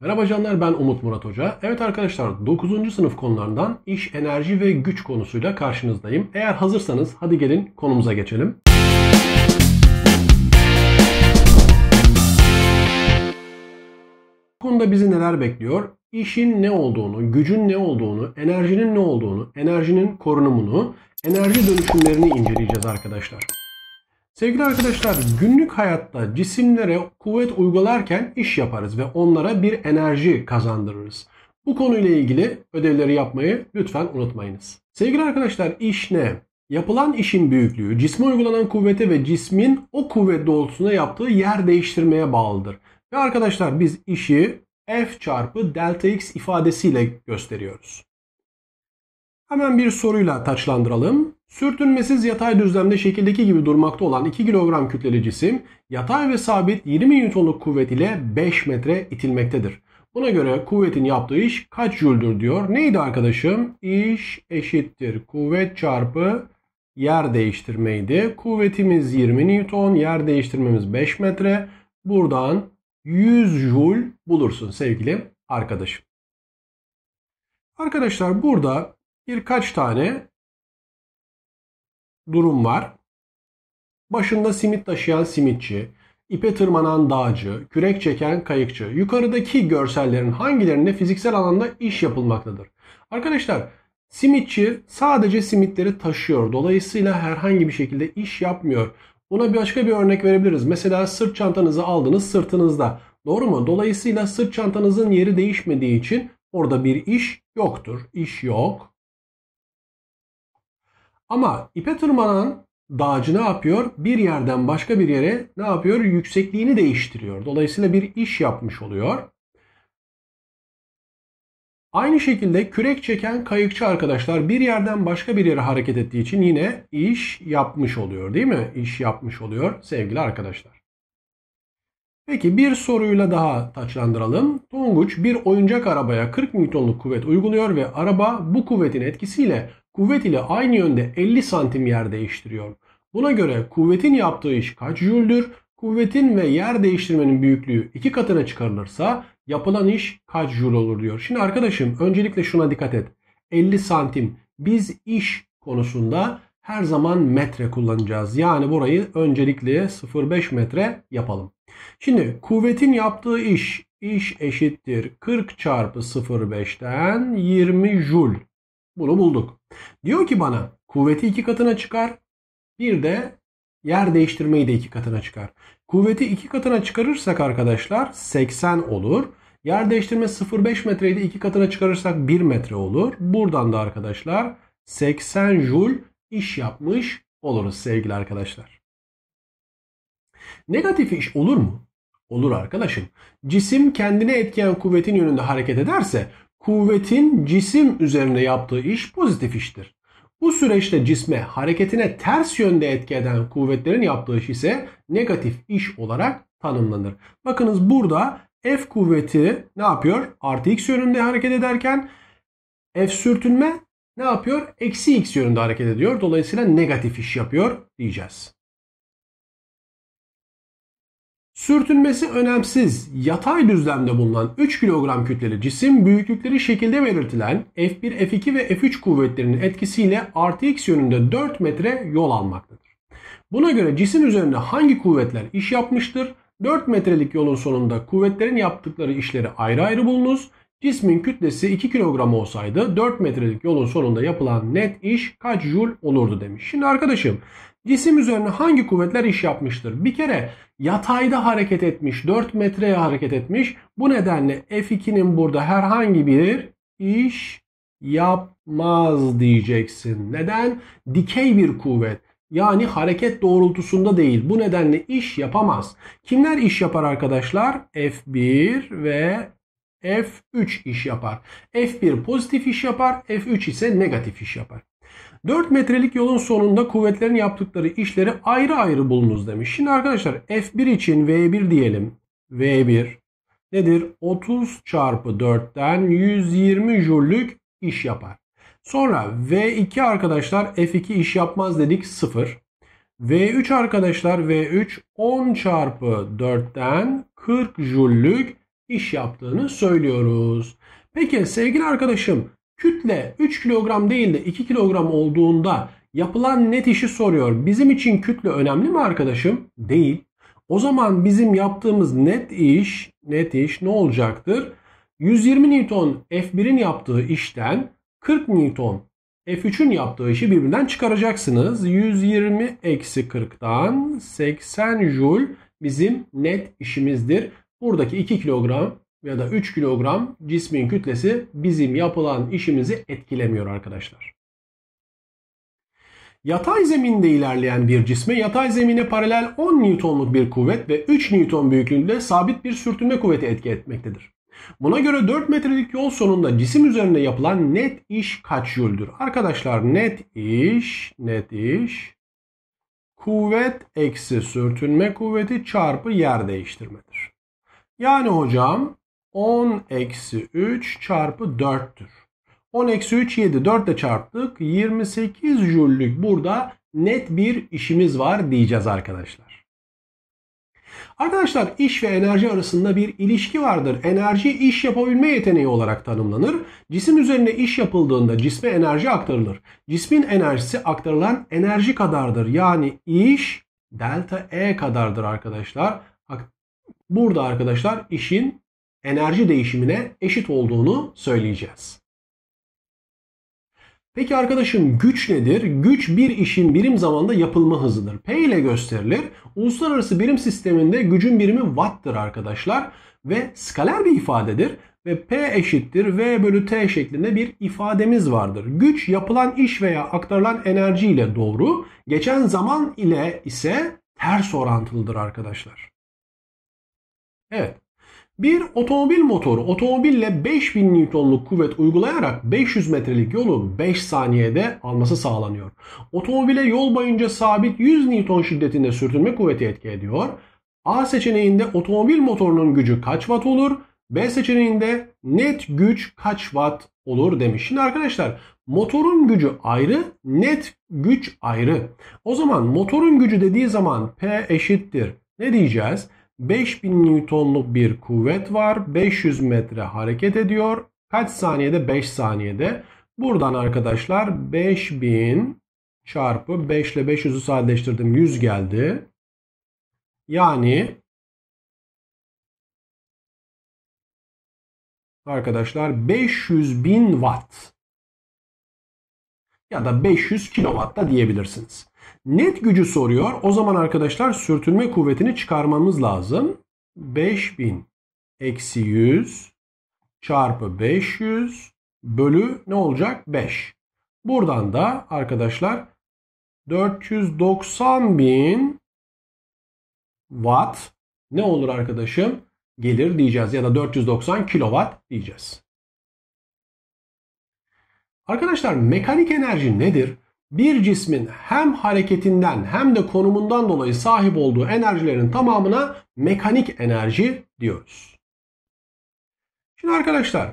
Merhaba canlar ben Umut Murat Hoca. Evet arkadaşlar 9. sınıf konularından iş, enerji ve güç konusuyla karşınızdayım. Eğer hazırsanız hadi gelin konumuza geçelim. Bu konuda bizi neler bekliyor? İşin ne olduğunu, gücün ne olduğunu, enerjinin ne olduğunu, enerjinin korunumunu, enerji dönüşümlerini inceleyeceğiz arkadaşlar. Sevgili arkadaşlar günlük hayatta cisimlere kuvvet uygularken iş yaparız ve onlara bir enerji kazandırırız. Bu konuyla ilgili ödevleri yapmayı lütfen unutmayınız. Sevgili arkadaşlar iş ne? Yapılan işin büyüklüğü cisme uygulanan kuvvete ve cismin o kuvvet doğrultusunda yaptığı yer değiştirmeye bağlıdır. Ve arkadaşlar biz işi F çarpı delta x ifadesiyle gösteriyoruz. Hemen bir soruyla taçlandıralım. Sürtünmesiz yatay düzlemde şekildeki gibi durmakta olan 2 kilogram kütleli cisim yatay ve sabit 20 Newton'luk kuvvet ile 5 metre itilmektedir. Buna göre kuvvetin yaptığı iş kaç jüldür diyor. Neydi arkadaşım? İş eşittir kuvvet çarpı yer değiştirmeydi. Kuvvetimiz 20 Newton, yer değiştirmemiz 5 metre. Buradan 100 jul bulursun sevgili arkadaşım. Arkadaşlar burada birkaç tane durum var. Başında simit taşıyan simitçi, ipe tırmanan dağcı, kürek çeken kayıkçı. Yukarıdaki görsellerin hangilerinde fiziksel alanda iş yapılmaktadır? Arkadaşlar simitçi sadece simitleri taşıyor. Dolayısıyla herhangi bir şekilde iş yapmıyor. Buna bir başka bir örnek verebiliriz. Mesela sırt çantanızı aldınız sırtınızda. Doğru mu? Dolayısıyla sırt çantanızın yeri değişmediği için orada bir iş yoktur. İş yok. Ama ipe tırmanan dağcı ne yapıyor? Bir yerden başka bir yere ne yapıyor? Yüksekliğini değiştiriyor. Dolayısıyla bir iş yapmış oluyor. Aynı şekilde kürek çeken kayıkçı arkadaşlar bir yerden başka bir yere hareket ettiği için yine iş yapmış oluyor değil mi? İş yapmış oluyor sevgili arkadaşlar. Peki bir soruyla daha taçlandıralım. Tonguç bir oyuncak arabaya 40 Newton'luk kuvvet uyguluyor ve araba bu kuvvetin etkisiyle kuvvet ile aynı yönde 50 santim yer değiştiriyor. Buna göre kuvvetin yaptığı iş kaç jüldür? Kuvvetin ve yer değiştirmenin büyüklüğü iki katına çıkarılırsa yapılan iş kaç jül olur diyor. Şimdi arkadaşım öncelikle şuna dikkat et. 50 santim biz iş konusunda her zaman metre kullanacağız. Yani burayı öncelikle 0,5 metre yapalım. Şimdi kuvvetin yaptığı iş, iş eşittir 40 çarpı 0,5'ten 20 jül. Bunu bulduk. Diyor ki bana kuvveti iki katına çıkar. Bir de yer değiştirmeyi de iki katına çıkar. Kuvveti iki katına çıkarırsak arkadaşlar 80 olur. Yer değiştirme 0.5 metreyi de iki katına çıkarırsak 1 metre olur. Buradan da arkadaşlar 80 jul iş yapmış oluruz sevgili arkadaşlar. Negatif iş olur mu? Olur arkadaşım. Cisim kendine etkiyen kuvvetin yönünde hareket ederse kuvvetin cisim üzerinde yaptığı iş pozitif iştir. Bu süreçte cisme hareketine ters yönde etki eden kuvvetlerin yaptığı iş ise negatif iş olarak tanımlanır. Bakınız burada F kuvveti ne yapıyor? Artı x yönünde hareket ederken F sürtünme ne yapıyor? Eksi x yönünde hareket ediyor. Dolayısıyla negatif iş yapıyor diyeceğiz. Sürtünmesi önemsiz yatay düzlemde bulunan 3 kilogram kütleli cisim büyüklükleri şekilde belirtilen F1, F2 ve F3 kuvvetlerinin etkisiyle artı x yönünde 4 metre yol almaktadır. Buna göre cisim üzerinde hangi kuvvetler iş yapmıştır? 4 metrelik yolun sonunda kuvvetlerin yaptıkları işleri ayrı ayrı bulunuz. Cismin kütlesi 2 kilogram olsaydı 4 metrelik yolun sonunda yapılan net iş kaç jul olurdu demiş. Şimdi arkadaşım Cisim üzerine hangi kuvvetler iş yapmıştır? Bir kere yatayda hareket etmiş, 4 metreye hareket etmiş. Bu nedenle F2'nin burada herhangi bir iş yapmaz diyeceksin. Neden? Dikey bir kuvvet. Yani hareket doğrultusunda değil. Bu nedenle iş yapamaz. Kimler iş yapar arkadaşlar? F1 ve F3 iş yapar. F1 pozitif iş yapar, F3 ise negatif iş yapar. 4 metrelik yolun sonunda kuvvetlerin yaptıkları işleri ayrı ayrı bulunuz demiş. Şimdi arkadaşlar F1 için V1 diyelim. V1 nedir? 30 çarpı 4'ten 120 jüllük iş yapar. Sonra V2 arkadaşlar F2 iş yapmaz dedik 0. V3 arkadaşlar V3 10 çarpı 4'ten 40 jüllük iş yaptığını söylüyoruz. Peki sevgili arkadaşım Kütle 3 kilogram değil de 2 kilogram olduğunda yapılan net işi soruyor. Bizim için kütle önemli mi arkadaşım? Değil. O zaman bizim yaptığımız net iş, net iş ne olacaktır? 120 Newton F1'in yaptığı işten 40 Newton F3'ün yaptığı işi birbirinden çıkaracaksınız. 120 eksi 40'tan 80 Joule bizim net işimizdir. Buradaki 2 kilogram ya da 3 kilogram cismin kütlesi bizim yapılan işimizi etkilemiyor arkadaşlar. Yatay zeminde ilerleyen bir cisme yatay zemine paralel 10 Newton'luk bir kuvvet ve 3 Newton büyüklüğünde sabit bir sürtünme kuvveti etki etmektedir. Buna göre 4 metrelik yol sonunda cisim üzerinde yapılan net iş kaç jüldür? Arkadaşlar net iş, net iş kuvvet eksi sürtünme kuvveti çarpı yer değiştirmedir. Yani hocam 10 eksi 3 çarpı 4'tür. 10 eksi 3 7 4 ile çarptık. 28 jüllük burada net bir işimiz var diyeceğiz arkadaşlar. Arkadaşlar iş ve enerji arasında bir ilişki vardır. Enerji iş yapabilme yeteneği olarak tanımlanır. Cisim üzerine iş yapıldığında cisme enerji aktarılır. Cismin enerjisi aktarılan enerji kadardır. Yani iş delta E kadardır arkadaşlar. Burada arkadaşlar işin enerji değişimine eşit olduğunu söyleyeceğiz. Peki arkadaşım güç nedir? Güç bir işin birim zamanda yapılma hızıdır. P ile gösterilir. Uluslararası birim sisteminde gücün birimi watt'tır arkadaşlar ve skaler bir ifadedir ve P eşittir V bölü T şeklinde bir ifademiz vardır. Güç yapılan iş veya aktarılan enerji ile doğru, geçen zaman ile ise ters orantılıdır arkadaşlar. Evet. Bir otomobil motoru otomobille 5000 Newton'luk kuvvet uygulayarak 500 metrelik yolu 5 saniyede alması sağlanıyor. Otomobile yol boyunca sabit 100 Newton şiddetinde sürtünme kuvveti etki ediyor. A seçeneğinde otomobil motorunun gücü kaç watt olur? B seçeneğinde net güç kaç watt olur demiş. Şimdi arkadaşlar motorun gücü ayrı, net güç ayrı. O zaman motorun gücü dediği zaman P eşittir. Ne diyeceğiz? 5000 Newton'luk bir kuvvet var. 500 metre hareket ediyor. Kaç saniyede? 5 saniyede. Buradan arkadaşlar 5000 çarpı 5 ile 500'ü sadeleştirdim. 100 geldi. Yani arkadaşlar 500 bin watt ya da 500 kilowatt da diyebilirsiniz. Net gücü soruyor. O zaman arkadaşlar sürtünme kuvvetini çıkarmamız lazım. 5000 eksi 100 çarpı 500 bölü ne olacak? 5. Buradan da arkadaşlar 490 bin watt ne olur arkadaşım? Gelir diyeceğiz ya da 490 kilowatt diyeceğiz. Arkadaşlar mekanik enerji nedir? bir cismin hem hareketinden hem de konumundan dolayı sahip olduğu enerjilerin tamamına mekanik enerji diyoruz. Şimdi arkadaşlar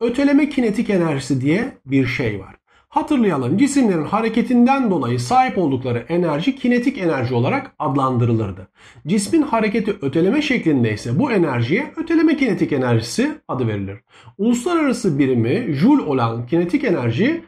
öteleme kinetik enerjisi diye bir şey var. Hatırlayalım cisimlerin hareketinden dolayı sahip oldukları enerji kinetik enerji olarak adlandırılırdı. Cismin hareketi öteleme şeklinde ise bu enerjiye öteleme kinetik enerjisi adı verilir. Uluslararası birimi joule olan kinetik enerji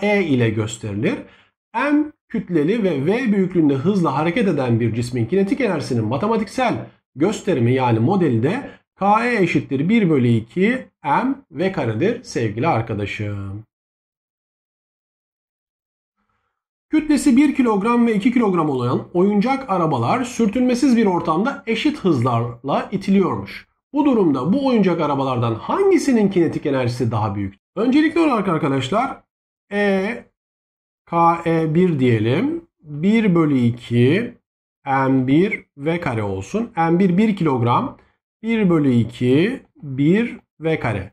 KE ile gösterilir. M kütleli ve V büyüklüğünde hızla hareket eden bir cismin kinetik enerjisinin matematiksel gösterimi yani modeli de KE eşittir 1 bölü 2 M V karedir sevgili arkadaşım. Kütlesi 1 kilogram ve 2 kilogram olan oyuncak arabalar sürtünmesiz bir ortamda eşit hızlarla itiliyormuş. Bu durumda bu oyuncak arabalardan hangisinin kinetik enerjisi daha büyük? Öncelikli olarak arkadaşlar E KE1 diyelim. 1 bölü 2 M1 V kare olsun. M1 1 kilogram. 1 bölü 2 1 V kare.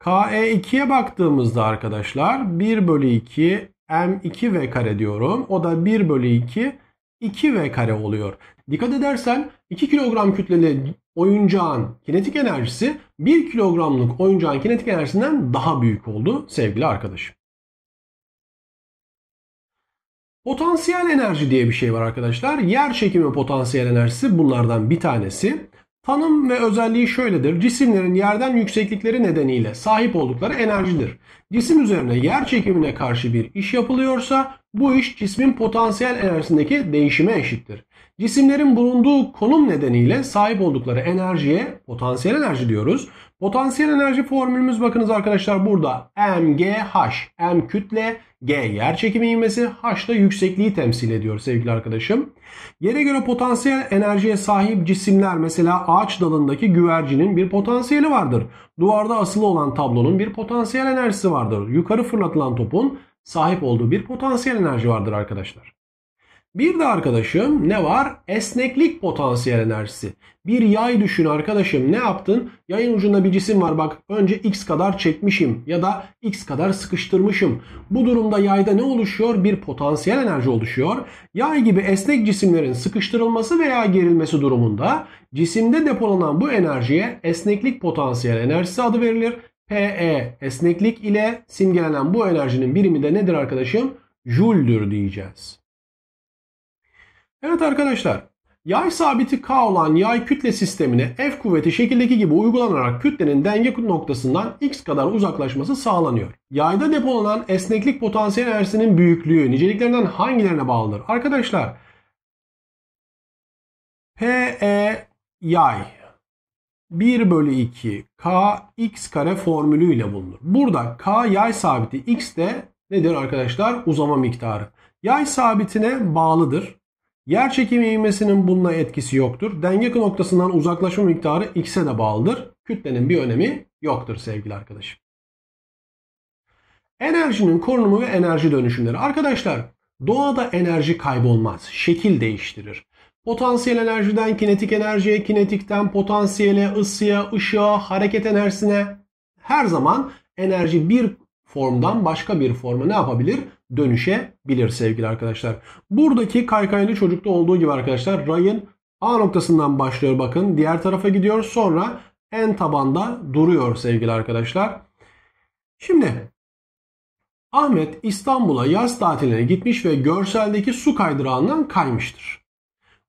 KE2'ye baktığımızda arkadaşlar 1 bölü 2 M2 V kare diyorum. O da 1 bölü 2 2 V kare oluyor. Dikkat edersen 2 kilogram kütleli oyuncağın kinetik enerjisi 1 kilogramlık oyuncağın kinetik enerjisinden daha büyük oldu sevgili arkadaşım. Potansiyel enerji diye bir şey var arkadaşlar. Yer çekimi potansiyel enerjisi bunlardan bir tanesi. Tanım ve özelliği şöyledir. Cisimlerin yerden yükseklikleri nedeniyle sahip oldukları enerjidir. Cisim üzerine yer çekimine karşı bir iş yapılıyorsa bu iş cismin potansiyel enerjisindeki değişime eşittir. Cisimlerin bulunduğu konum nedeniyle sahip oldukları enerjiye potansiyel enerji diyoruz. Potansiyel enerji formülümüz bakınız arkadaşlar burada MGH. M kütle, G yer çekimi ivmesi, H da yüksekliği temsil ediyor sevgili arkadaşım. Yere göre potansiyel enerjiye sahip cisimler mesela ağaç dalındaki güvercinin bir potansiyeli vardır. Duvarda asılı olan tablonun bir potansiyel enerjisi vardır. Yukarı fırlatılan topun sahip olduğu bir potansiyel enerji vardır arkadaşlar. Bir de arkadaşım ne var? Esneklik potansiyel enerjisi. Bir yay düşün arkadaşım ne yaptın? Yayın ucunda bir cisim var bak önce x kadar çekmişim ya da x kadar sıkıştırmışım. Bu durumda yayda ne oluşuyor? Bir potansiyel enerji oluşuyor. Yay gibi esnek cisimlerin sıkıştırılması veya gerilmesi durumunda cisimde depolanan bu enerjiye esneklik potansiyel enerjisi adı verilir. PE esneklik ile simgelenen bu enerjinin birimi de nedir arkadaşım? Jüldür diyeceğiz. Evet arkadaşlar Yay sabiti K olan yay kütle sistemine F kuvveti şekildeki gibi uygulanarak kütlenin denge noktasından X kadar uzaklaşması sağlanıyor. Yayda depolanan esneklik potansiyel enerjisinin büyüklüğü niceliklerinden hangilerine bağlıdır? Arkadaşlar PE yay 1 bölü 2 K X kare formülü ile bulunur. Burada K yay sabiti X de nedir arkadaşlar? Uzama miktarı. Yay sabitine bağlıdır. Yer çekimi ivmesinin bununla etkisi yoktur. Denge noktasından uzaklaşma miktarı x'e de bağlıdır. Kütlenin bir önemi yoktur sevgili arkadaşım. Enerjinin korunumu ve enerji dönüşümleri. Arkadaşlar doğada enerji kaybolmaz. Şekil değiştirir. Potansiyel enerjiden kinetik enerjiye, kinetikten potansiyele, ısıya, ışığa, hareket enerjisine her zaman enerji bir formdan başka bir forma ne yapabilir? dönüşebilir sevgili arkadaşlar. Buradaki kaykaylı çocukta olduğu gibi arkadaşlar rayın A noktasından başlıyor bakın. Diğer tarafa gidiyor sonra en tabanda duruyor sevgili arkadaşlar. Şimdi Ahmet İstanbul'a yaz tatiline gitmiş ve görseldeki su kaydırağından kaymıştır.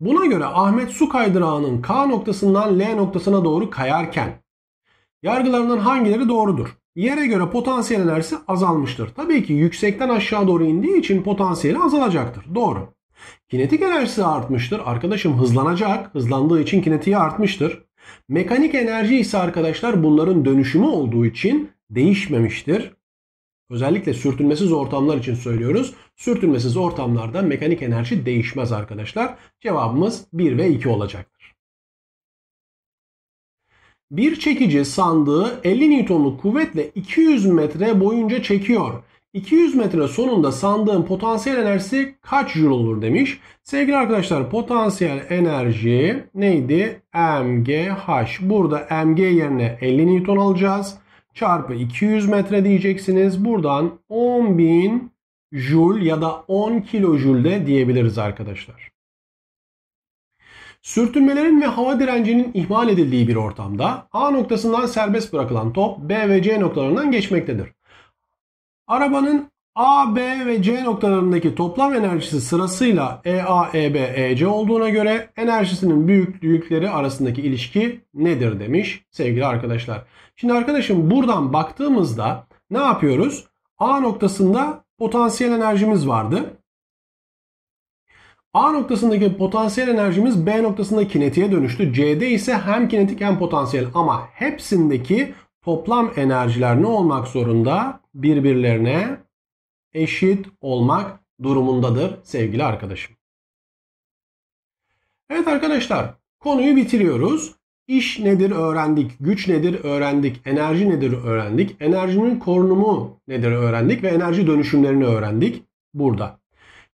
Buna göre Ahmet su kaydırağının K noktasından L noktasına doğru kayarken yargılarından hangileri doğrudur? Yere göre potansiyel enerjisi azalmıştır. Tabii ki yüksekten aşağı doğru indiği için potansiyeli azalacaktır. Doğru. Kinetik enerjisi artmıştır. Arkadaşım hızlanacak. Hızlandığı için kinetiği artmıştır. Mekanik enerji ise arkadaşlar bunların dönüşümü olduğu için değişmemiştir. Özellikle sürtünmesiz ortamlar için söylüyoruz. Sürtünmesiz ortamlarda mekanik enerji değişmez arkadaşlar. Cevabımız 1 ve 2 olacaktır. Bir çekici sandığı 50 Newton'luk kuvvetle 200 metre boyunca çekiyor. 200 metre sonunda sandığın potansiyel enerjisi kaç joule olur demiş. Sevgili arkadaşlar potansiyel enerji neydi? MGH. Burada MG yerine 50 Newton alacağız. Çarpı 200 metre diyeceksiniz. Buradan 10.000 joule ya da 10 kilojoule de diyebiliriz arkadaşlar. Sürtünmelerin ve hava direncinin ihmal edildiği bir ortamda A noktasından serbest bırakılan top B ve C noktalarından geçmektedir. Arabanın A, B ve C noktalarındaki toplam enerjisi sırasıyla EA, EB, EC olduğuna göre enerjisinin büyüklükleri arasındaki ilişki nedir demiş sevgili arkadaşlar. Şimdi arkadaşım buradan baktığımızda ne yapıyoruz? A noktasında potansiyel enerjimiz vardı. A noktasındaki potansiyel enerjimiz B noktasında kinetiğe dönüştü. C'de ise hem kinetik hem potansiyel ama hepsindeki toplam enerjiler ne olmak zorunda? Birbirlerine eşit olmak durumundadır sevgili arkadaşım. Evet arkadaşlar konuyu bitiriyoruz. İş nedir öğrendik, güç nedir öğrendik, enerji nedir öğrendik, enerjinin korunumu nedir öğrendik ve enerji dönüşümlerini öğrendik burada.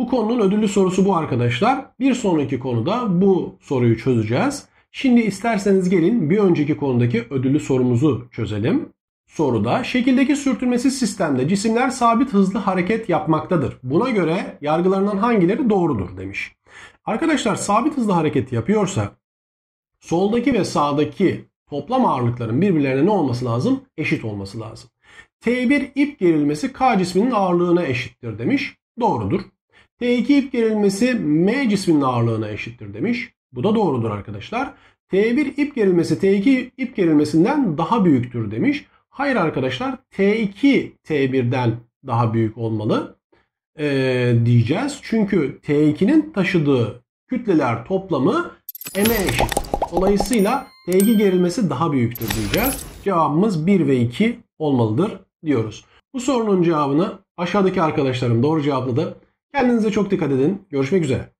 Bu konunun ödüllü sorusu bu arkadaşlar. Bir sonraki konuda bu soruyu çözeceğiz. Şimdi isterseniz gelin bir önceki konudaki ödüllü sorumuzu çözelim. Soruda şekildeki sürtünmesiz sistemde cisimler sabit hızlı hareket yapmaktadır. Buna göre yargılarından hangileri doğrudur demiş. Arkadaşlar sabit hızlı hareket yapıyorsa soldaki ve sağdaki toplam ağırlıkların birbirlerine ne olması lazım? Eşit olması lazım. T1 ip gerilmesi K cisminin ağırlığına eşittir demiş. Doğrudur. T2 e, ip gerilmesi M cisminin ağırlığına eşittir demiş. Bu da doğrudur arkadaşlar. T1 ip gerilmesi T2 ip gerilmesinden daha büyüktür demiş. Hayır arkadaşlar T2 T1'den daha büyük olmalı ee, diyeceğiz. Çünkü T2'nin taşıdığı kütleler toplamı m eşit. Dolayısıyla T2 gerilmesi daha büyüktür diyeceğiz. Cevabımız 1 ve 2 olmalıdır diyoruz. Bu sorunun cevabını aşağıdaki arkadaşlarım doğru cevapladı. Kendinize çok dikkat edin. Görüşmek üzere.